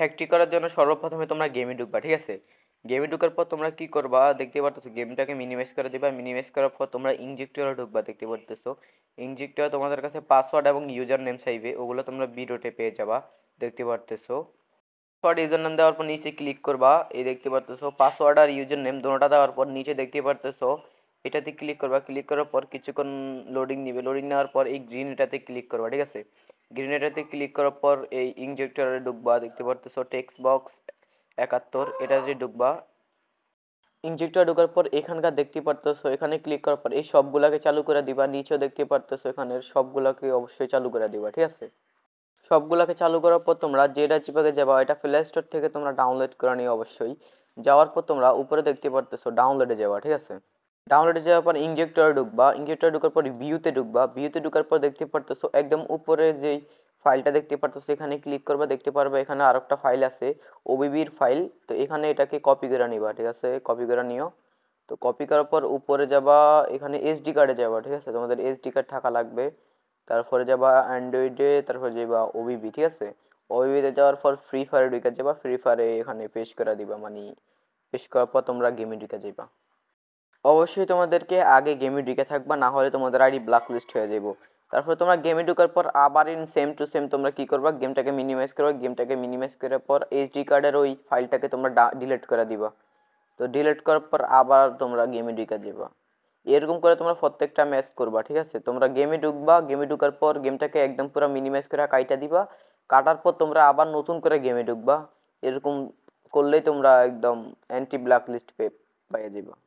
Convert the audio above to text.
হ্যাকটি করার জন্য সর্বপ্রথমে তোমরা গেমে ঢুকবা ঠিক আছে গেমে ঢুকার পর তোমরা কী করবা দেখতে পারতেছো গেমটাকে মিনিমাইজ করে দেবা মিনিমাইজ করার পর তোমরা ইঞ্জেক্টরে ঢুকবা দেখতে পারতেছো ইনজেক্টরে তোমাদের কাছে পাসওয়ার্ড এবং ইউজার নেম চাইবে ওগুলো তোমরা বিডোটে পেয়ে যাবা দেখতে পারতেছো পাসওয়ার্ড ইউজার নেম দেওয়ার পর নিচে ক্লিক করবা এই দেখতে পারতেছো পাসওয়ার্ড আর ইউজার নেম দুটোটা দেওয়ার পর নিচে দেখতে পারতেছো এটাতে ক্লিক করবা ক্লিক করার পর কিছুক্ষণ লোডিং নেবে লোডিং নেওয়ার পর এই গ্রিন এটাতে ক্লিক করবা ঠিক আছে গ্রিন এটাতে ক্লিক করার পর এই ইনজেক্টরে ঢুকবা দেখতে পারতেছো টেক্সট বক্স একাত্তর এটাতে ঢুকবা ইনজেক্টর ঢুকার পর এখানকার দেখতে পারতেছো এখানে ক্লিক করার পর এই সবগুলাকে চালু করে দিবা নিচেও দেখতে পারতেছো এখানের সবগুলাকে অবশ্যই চালু করে দিবা ঠিক আছে সবগুলাকে চালু করার পর তোমরা যেটা চিপাকে যাবা এটা প্লে স্টোর থেকে তোমরা ডাউনলোড করে নিও অবশ্যই যাওয়ার পর তোমরা উপরে দেখতে পারতেছো ডাউনলোডে যাবা ঠিক আছে ডাউনলোডে যাওয়ার পর ইঞ্জেক্টরে ঢুকবা ইঞ্জেক্টরে ঢুকার পর ভিউতে ঢুকবা ভিউতে ঢুকার পর দেখতে পারতেছো একদম উপরে যেই ফাইলটা দেখতে পারতেছো এখানে ক্লিক করবা দেখতে পারবা এখানে আর একটা ফাইল আছে ওবিবির ফাইল তো এখানে এটাকে কপি করে নিবা ঠিক আছে কপি করে নিও তো কপি করার পর উপরে যাবা এখানে এসডি কার্ডে যাবা ঠিক আছে তোমাদের এসডি কার্ড থাকা লাগবে তারপরে যাবা অ্যান্ড্রয়েডে তারপরে যাবা ওবিবি ঠিক আছে ওবিবিতে যাওয়ার পর ফ্রি ফায়ারে ঢুকে যাবা ফ্রি ফায়ারে এখানে পেশ করে দিবা মানে পেশ করার পর তোমরা গেমে ঢুকে যাবা অবশ্যই তোমাদেরকে আগে গেমে ঢুকে থাকবা না হলে তোমাদের আইডি ব্ল্যাক লিস্ট হয়ে যাবো তারপর তোমরা গেমে ঢুকার পর আবার ইন সেম টু সেম তোমরা কী করবা গেমটাকে মিনিমাইজ করবা গেমটাকে মিনিমাইজ করার পর এইচডি কার্ডের ওই ফাইলটাকে তোমরা ডিলিট করে দিবা তো ডিলিট করার পর আবার তোমরা গেমে ঢুকে যাবা এরকম করে তোমরা প্রত্যেকটা ম্যাচ করবা ঠিক আছে তোমরা গেমে ঢুকবা গেমে ঢুকার পর গেমটাকে একদম পুরো মিনিমাইজ করে কাটা দিবা কাটার পর তোমরা আবার নতুন করে গেমে ঢুকবা এরকম করলেই তোমরা একদম অ্যান্টি ব্ল্যাক লিস্ট পেয়ে পাইয়ে যাবা